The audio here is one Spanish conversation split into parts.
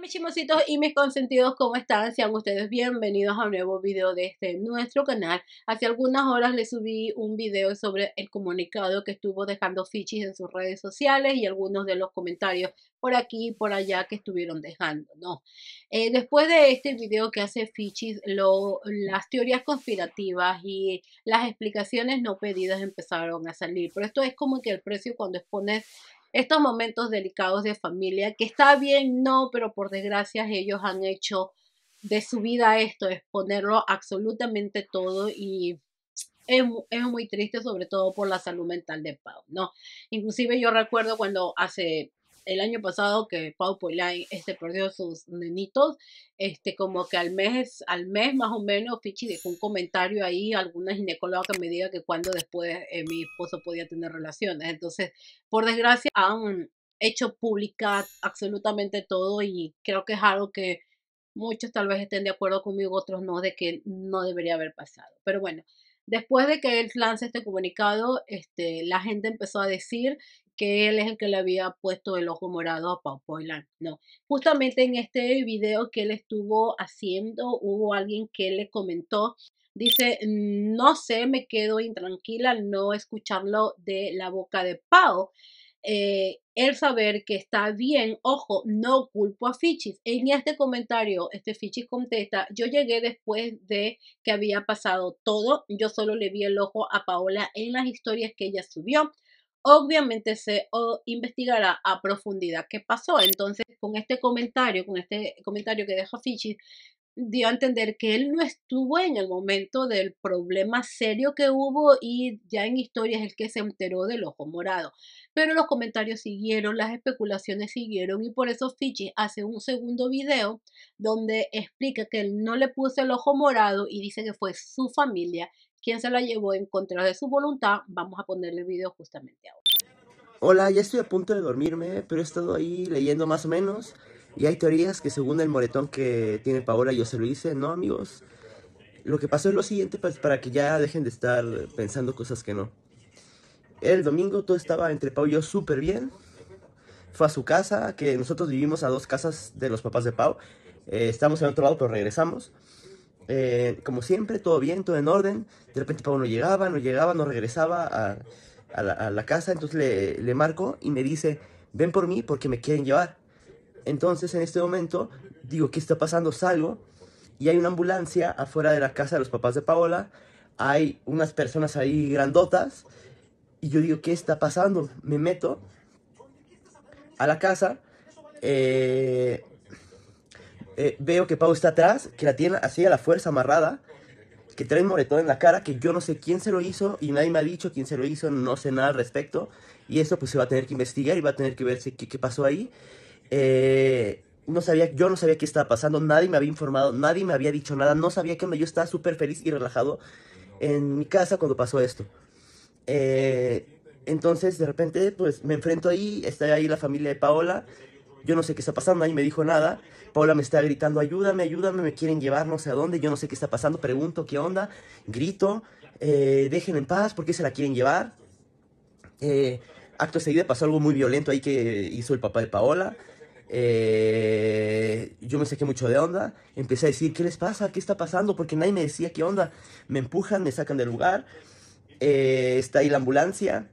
mis chimositos y mis consentidos, ¿cómo están? Sean ustedes bienvenidos a un nuevo video de este nuestro canal. Hace algunas horas les subí un video sobre el comunicado que estuvo dejando Fichis en sus redes sociales y algunos de los comentarios por aquí y por allá que estuvieron dejando, ¿no? Eh, después de este video que hace Fichis, las teorías conspirativas y las explicaciones no pedidas empezaron a salir, pero esto es como que el precio cuando expones estos momentos delicados de familia, que está bien, no, pero por desgracia ellos han hecho de su vida esto, exponerlo absolutamente todo y es, es, muy triste, sobre todo por la salud mental de Pau, ¿no? Inclusive yo recuerdo cuando hace el año pasado que Pau Poulain este, perdió sus nenitos, este, como que al mes, al mes más o menos, Fichi dejó un comentario ahí, alguna ginecóloga que me diga que cuando después eh, mi esposo podía tener relaciones. Entonces, por desgracia, han hecho pública absolutamente todo y creo que es algo que muchos tal vez estén de acuerdo conmigo, otros no, de que no debería haber pasado. Pero bueno, después de que él lance este comunicado, este, la gente empezó a decir que él es el que le había puesto el ojo morado a Pau No, justamente en este video que él estuvo haciendo, hubo alguien que le comentó, dice, no sé, me quedo intranquila al no escucharlo de la boca de Pau. Eh, el saber que está bien, ojo, no culpo a Fichis. En este comentario, este Fichis contesta, yo llegué después de que había pasado todo, yo solo le vi el ojo a Paola en las historias que ella subió obviamente se investigará a profundidad qué pasó. Entonces, con este comentario, con este comentario que deja Fichi, dio a entender que él no estuvo en el momento del problema serio que hubo y ya en historia es el que se enteró del ojo morado. Pero los comentarios siguieron, las especulaciones siguieron y por eso Fichi hace un segundo video donde explica que él no le puso el ojo morado y dice que fue su familia ¿Quién se la llevó en contra de su voluntad. Vamos a ponerle el video justamente ahora. Hola, ya estoy a punto de dormirme, pero he estado ahí leyendo más o menos. Y hay teorías que según el moretón que tiene Paola, yo se lo hice, ¿no, amigos? Lo que pasó es lo siguiente pues, para que ya dejen de estar pensando cosas que no. El domingo todo estaba entre Pau y yo súper bien. Fue a su casa, que nosotros vivimos a dos casas de los papás de Pau. Eh, estamos en otro lado, pero regresamos. Eh, como siempre, todo bien, todo en orden. De repente Paola no llegaba, no llegaba, no regresaba a, la, casa. Entonces le, le, marco y me dice, ven por mí porque me quieren llevar. Entonces en este momento digo, ¿qué está pasando? Salgo y hay una ambulancia afuera de la casa de los papás de Paola. Hay unas personas ahí grandotas. Y yo digo, ¿qué está pasando? Me meto a la casa. Eh, eh, veo que Pau está atrás, que la tiene así a la fuerza amarrada, que trae un moretón en la cara, que yo no sé quién se lo hizo y nadie me ha dicho quién se lo hizo, no sé nada al respecto. Y eso pues se va a tener que investigar y va a tener que verse qué, pasó ahí. Eh, no sabía, yo no sabía qué estaba pasando, nadie me había informado, nadie me había dicho nada, no sabía que me yo estaba súper feliz y relajado en mi casa cuando pasó esto. Eh, entonces, de repente, pues me enfrento ahí, está ahí la familia de Paola, yo no sé qué está pasando, ahí, me dijo nada. Paola me está gritando, ayúdame, ayúdame, me quieren llevar no sé a dónde, yo no sé qué está pasando, pregunto, ¿qué onda? Grito, eh, dejen en paz, ¿por qué se la quieren llevar? Eh, acto seguido pasó algo muy violento ahí que hizo el papá de Paola. Eh, yo me saqué mucho de onda, empecé a decir, ¿qué les pasa? ¿Qué está pasando? Porque nadie me decía qué onda. Me empujan, me sacan del lugar, eh, está ahí la ambulancia,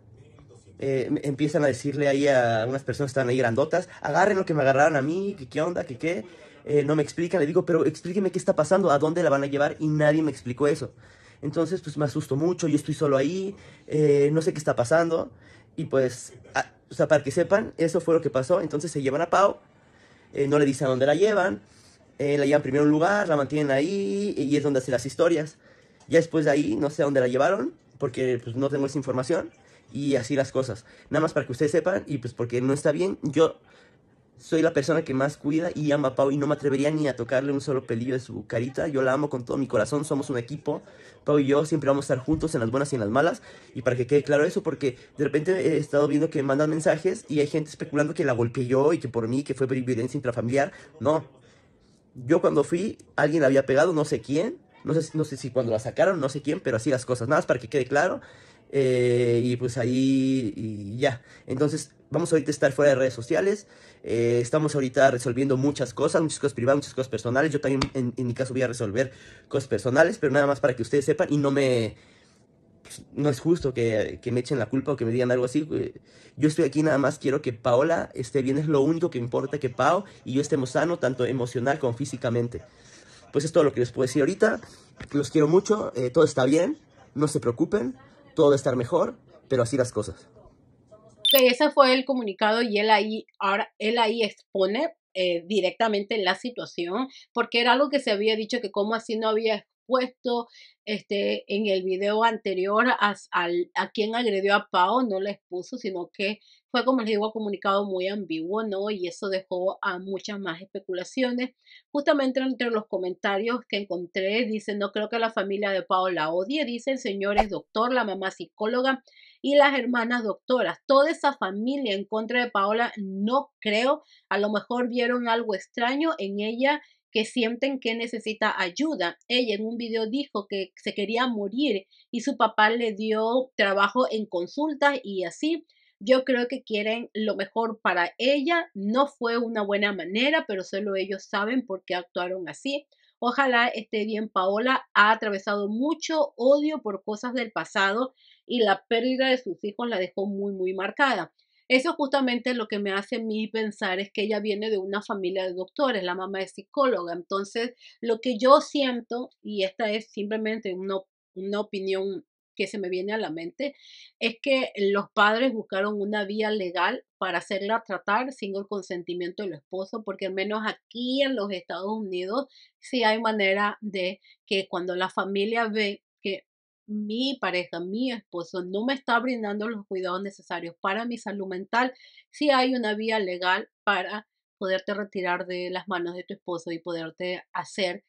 eh, empiezan a decirle ahí a unas personas que estaban ahí grandotas, agarren lo que me agarraron a mí, que qué onda, que qué. Eh, no me explica, le digo, pero explíqueme qué está pasando, a dónde la van a llevar y nadie me explicó eso. Entonces, pues me asusto mucho, yo estoy solo ahí, eh, no sé qué está pasando. Y pues, o sea, para que sepan, eso fue lo que pasó. Entonces se llevan a Pau, no le dicen a dónde la llevan, la llevan primero a un lugar, la mantienen ahí y es donde hacen las historias. Ya después de ahí, no sé a dónde la llevaron, porque pues, no tengo esa información y así las cosas. Nada más para que ustedes sepan y pues porque no está bien, yo soy la persona que más cuida y ama a Pau y no me atrevería ni a tocarle un solo pelillo de su carita. Yo la amo con todo mi corazón, somos un equipo. Pau y yo siempre vamos a estar juntos en las buenas y en las malas. Y para que quede claro eso, porque de repente he estado viendo que mandan mensajes y hay gente especulando que la golpeé yo y que por mí, que fue violencia intrafamiliar. No. Yo cuando fui, alguien la había pegado, no sé quién. No sé, no sé si cuando la sacaron, no sé quién, pero así las cosas. Nada más para que quede claro. Eh, y pues ahí y ya. Entonces, vamos ahorita a estar fuera de redes sociales. Eh, estamos ahorita resolviendo muchas cosas, muchas cosas privadas, muchas cosas personales. Yo también, en, mi caso, voy a resolver cosas personales, pero nada más para que ustedes sepan y no me pues, no es justo que, me echen la culpa o que me digan algo así. Yo estoy aquí nada más, quiero que Paola esté bien, es lo único que importa que Pao y yo estemos sanos, tanto emocional como físicamente. Pues es todo lo que les puedo decir ahorita. Los quiero mucho, eh, todo está bien, no se preocupen todo estar mejor, pero así las cosas. Okay, ese fue el comunicado y él ahí, ahora, ahí expone eh, directamente la situación, porque era algo que se había dicho que como así no había puesto este, en el video anterior a, quien agredió a Pau, no la expuso, sino que fue, como les digo, comunicado muy ambiguo, ¿no? Y eso dejó a muchas más especulaciones. Justamente entre los comentarios que encontré, dicen, no creo que la familia de Paola la odie, dicen señores, doctor, la mamá psicóloga y las hermanas doctoras. Toda esa familia en contra de Paola, no creo. A lo mejor vieron algo extraño en ella que sienten que necesita ayuda. Ella en un video dijo que se quería morir y su papá le dio trabajo en consultas y así. Yo creo que quieren lo mejor para ella. No fue una buena manera, pero solo ellos saben por qué actuaron así. Ojalá esté bien Paola. Ha atravesado mucho odio por cosas del pasado y la pérdida de sus hijos la dejó muy, muy marcada. Eso justamente lo que me hace a mí pensar es que ella viene de una familia de doctores, la mamá es psicóloga. Entonces, lo que yo siento, y esta es simplemente una, opinión que se me viene a la mente, es que los padres buscaron una vía legal para hacerla tratar sin el consentimiento del esposo, porque al menos aquí en los Estados Unidos sí hay manera de que cuando la familia ve que mi pareja, mi esposo no me está brindando los cuidados necesarios para mi salud mental, si hay una vía legal para poderte retirar de las manos de tu esposo y poderte hacer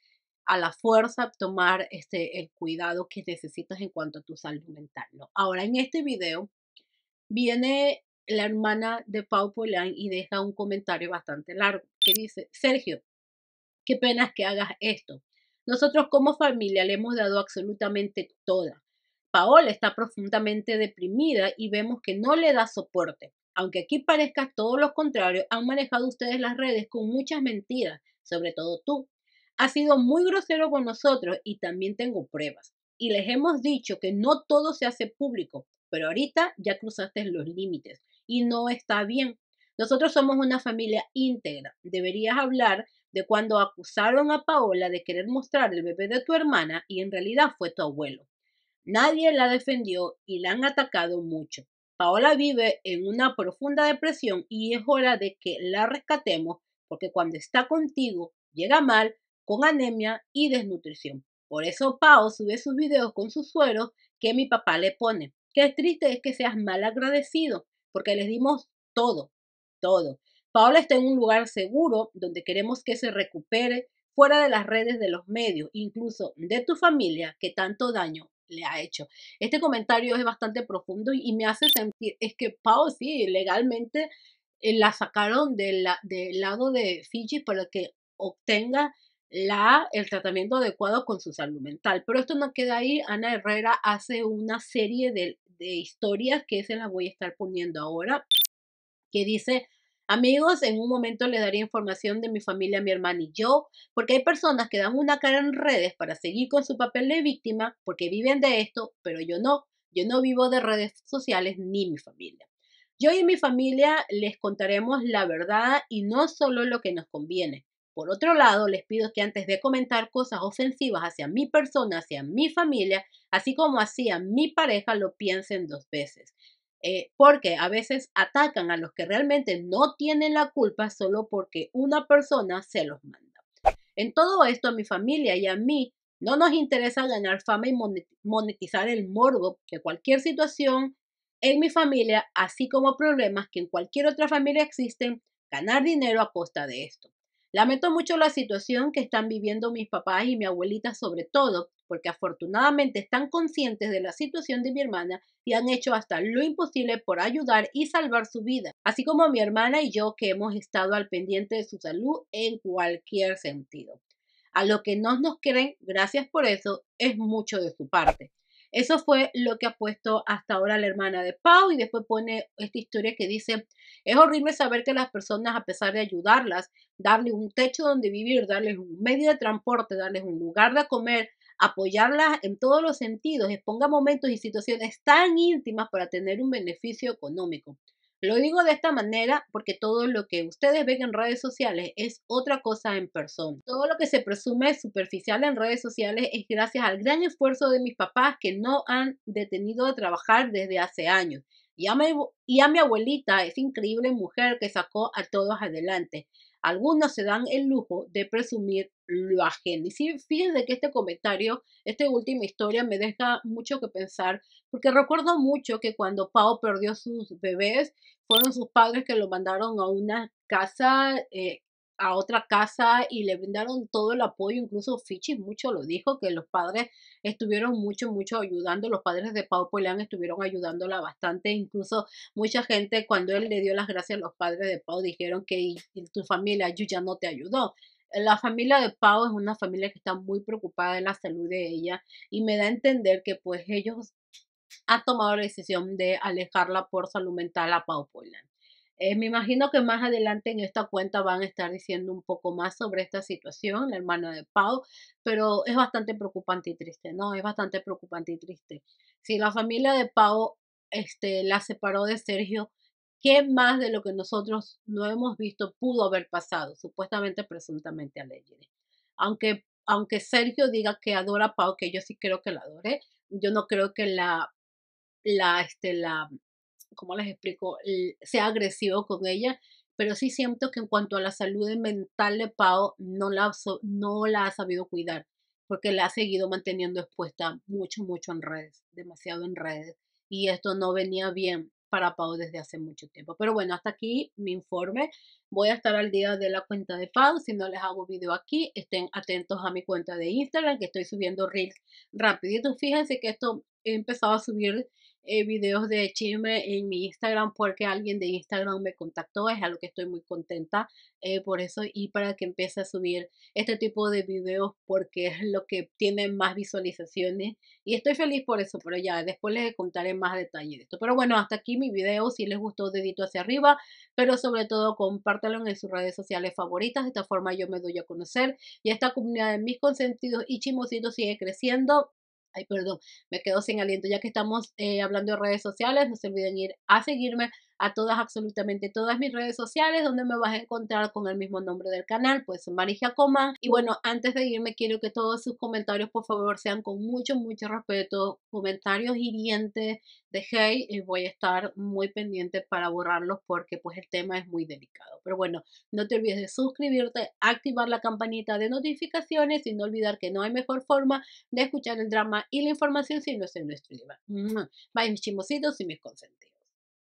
a la fuerza tomar este, el cuidado que necesitas en cuanto a tu salud mental. Ahora, en este video viene la hermana de Pau Polán y deja un comentario bastante largo que dice, Sergio, qué pena que hagas esto. Nosotros como familia le hemos dado absolutamente toda. Paola está profundamente deprimida y vemos que no le da soporte. Aunque aquí parezca todo lo contrario, han manejado ustedes las redes con muchas mentiras, sobre todo tú. Ha sido muy grosero con nosotros y también tengo pruebas. Y les hemos dicho que no todo se hace público, pero ahorita ya cruzaste los límites y no está bien. Nosotros somos una familia íntegra. Deberías hablar de cuando acusaron a Paola de querer mostrar el bebé de tu hermana y en realidad fue tu abuelo. Nadie la defendió y la han atacado mucho. Paola vive en una profunda depresión y es hora de que la rescatemos porque cuando está contigo llega mal, con anemia y desnutrición. Por eso Pao sube sus videos con sus sueros que mi papá le pone. Qué triste es que seas mal agradecido porque les dimos todo, todo. Paola está en un lugar seguro donde queremos que se recupere fuera de las redes de los medios, incluso de tu familia que tanto daño le ha hecho. Este comentario es bastante profundo y, me hace sentir, es que Pau sí, legalmente eh, la sacaron del lado de Fiji para que obtenga el tratamiento adecuado con su salud mental. Pero esto no queda ahí. Ana Herrera hace una serie de, de historias que se las voy a estar poniendo ahora, que dice Amigos, en un momento les daré información de mi familia, mi hermana y yo, porque hay personas que dan una cara en redes para seguir con su papel de víctima porque viven de esto, pero yo no. Yo no vivo de redes sociales ni mi familia. Yo y mi familia les contaremos la verdad y no solo lo que nos conviene. Por otro lado, les pido que antes de comentar cosas ofensivas hacia mi persona, hacia mi familia, así como hacia mi pareja, lo piensen dos veces. Eh, porque a veces atacan a los que realmente no tienen la culpa solo porque una persona se los manda. En todo esto, a mi familia y a mí no nos interesa ganar fama y monetizar el morbo de cualquier situación en mi familia, así como problemas que en cualquier otra familia existen, ganar dinero a costa de esto. Lamento mucho la situación que están viviendo mis papás y mi abuelita sobre todo, porque afortunadamente están conscientes de la situación de mi hermana y han hecho hasta lo imposible por ayudar y salvar su vida, así como mi hermana y yo que hemos estado al pendiente de su salud en cualquier sentido. A lo que no nos creen, gracias por eso, es mucho de su parte. Eso fue lo que ha puesto hasta ahora la hermana de Pau y después pone esta historia que dice, es horrible saber que las personas, a pesar de ayudarlas, darles un techo donde vivir, darles un medio de transporte, darles un lugar de comer, apoyarlas en todos los sentidos, exponga momentos y situaciones tan íntimas para tener un beneficio económico. Lo digo de esta manera porque todo lo que ustedes ven en redes sociales es otra cosa en persona. Todo lo que se presume superficial en redes sociales es gracias al gran esfuerzo de mis papás que no han detenido de trabajar desde hace años. Y a mi, y a mi abuelita, esa increíble mujer que sacó a todos adelante. Algunos se dan el lujo de presumir lo ajeno. Y sí, fíjense que este comentario, esta última historia me deja mucho que pensar, porque recuerdo mucho que cuando Pau perdió sus bebés, fueron sus padres que lo mandaron a una casa eh, a otra casa y le brindaron todo el apoyo, incluso Fichi mucho lo dijo, que los padres estuvieron mucho, mucho ayudando, los padres de Pau Polian estuvieron ayudándola bastante, incluso mucha gente cuando él le dio las gracias a los padres de Pau dijeron que tu familia, ya no te ayudó. La familia de Pau es una familia que está muy preocupada de la salud de ella y me da a entender que pues ellos han tomado la decisión de alejarla por salud mental a Pau Polian. Eh, me imagino que más adelante en esta cuenta van a estar diciendo un poco más sobre esta situación, la hermana de Pau, pero es bastante preocupante y triste, ¿no? Es bastante preocupante y triste. Si la familia de Pau este, la separó de Sergio, ¿qué más de lo que nosotros no hemos visto pudo haber pasado? Supuestamente, presuntamente, a Leyes. Aunque, aunque Sergio diga que adora a Pau, que yo sí creo que la adore, yo no creo que la, la, este, la como les explico? Eh, sea agresivo con ella, pero sí siento que en cuanto a la salud mental de Pau, no la, ha sabido cuidar, porque la ha seguido manteniendo expuesta mucho, mucho en redes, demasiado en redes, y esto no venía bien para Pau desde hace mucho tiempo. Pero bueno, hasta aquí mi informe. Voy a estar al día de la cuenta de Pau. Si no les hago video aquí, estén atentos a mi cuenta de Instagram, que estoy subiendo reels rapidito. Fíjense que esto he empezado a subir eh, videos de chisme en mi Instagram porque alguien de Instagram me contactó, es lo que estoy muy contenta eh, por eso y para que empiece a subir este tipo de videos porque es lo que tiene más visualizaciones y estoy feliz por eso, pero ya después les contaré más detalles de esto. Pero bueno, hasta aquí mi video, si les gustó dedito hacia arriba, pero sobre todo compártanlo en sus redes sociales favoritas, de esta forma yo me doy a conocer y esta comunidad de mis consentidos y chismositos sigue creciendo ay, perdón, me quedo sin aliento, ya que estamos eh, hablando de redes sociales, no se olviden ir a seguirme a todas, absolutamente todas mis redes sociales, donde me vas a encontrar con el mismo nombre del canal, pues Marija Coman. Y bueno, antes de irme, quiero que todos sus comentarios, por favor, sean con mucho, mucho respeto, comentarios hirientes de hey, y voy a estar muy pendiente para borrarlos porque pues el tema es muy delicado. Pero bueno, no te olvides de suscribirte, activar la campanita de notificaciones y no olvidar que no hay mejor forma de escuchar el drama y la información si no es en nuestro idioma. Bye mis chimositos y mis consentidos.